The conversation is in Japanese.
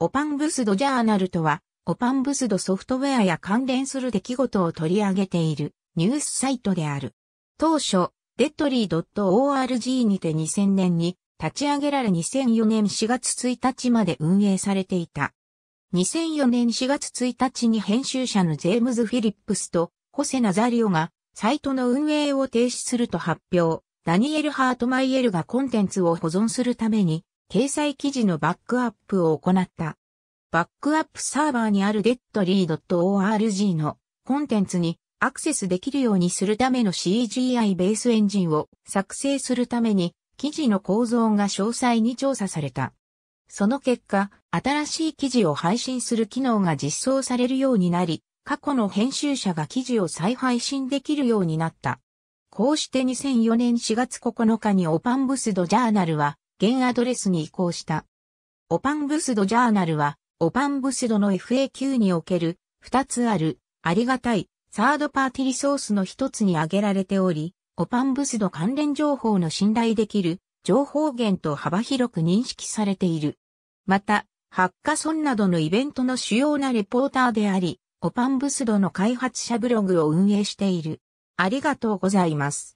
オパンブスドジャーナルとは、オパンブスドソフトウェアや関連する出来事を取り上げているニュースサイトである。当初、デッドリー .org にて2000年に立ち上げられ2004年4月1日まで運営されていた。2004年4月1日に編集者のジェームズ・フィリップスとホセ・ナザリオがサイトの運営を停止すると発表。ダニエル・ハートマイエルがコンテンツを保存するために掲載記事のバックアップを行った。バックアップサーバーにある deadly.org のコンテンツにアクセスできるようにするための CGI ベースエンジンを作成するために記事の構造が詳細に調査された。その結果、新しい記事を配信する機能が実装されるようになり、過去の編集者が記事を再配信できるようになった。こうして2004年4月9日にオパンブスドジャーナルは現アドレスに移行した。オパンブスドジャーナルは、オパンブスドの FAQ における、二つある、ありがたい、サードパーティリソースの一つに挙げられており、オパンブスド関連情報の信頼できる、情報源と幅広く認識されている。また、ハッカソンなどのイベントの主要なレポーターであり、オパンブスドの開発者ブログを運営している。ありがとうございます。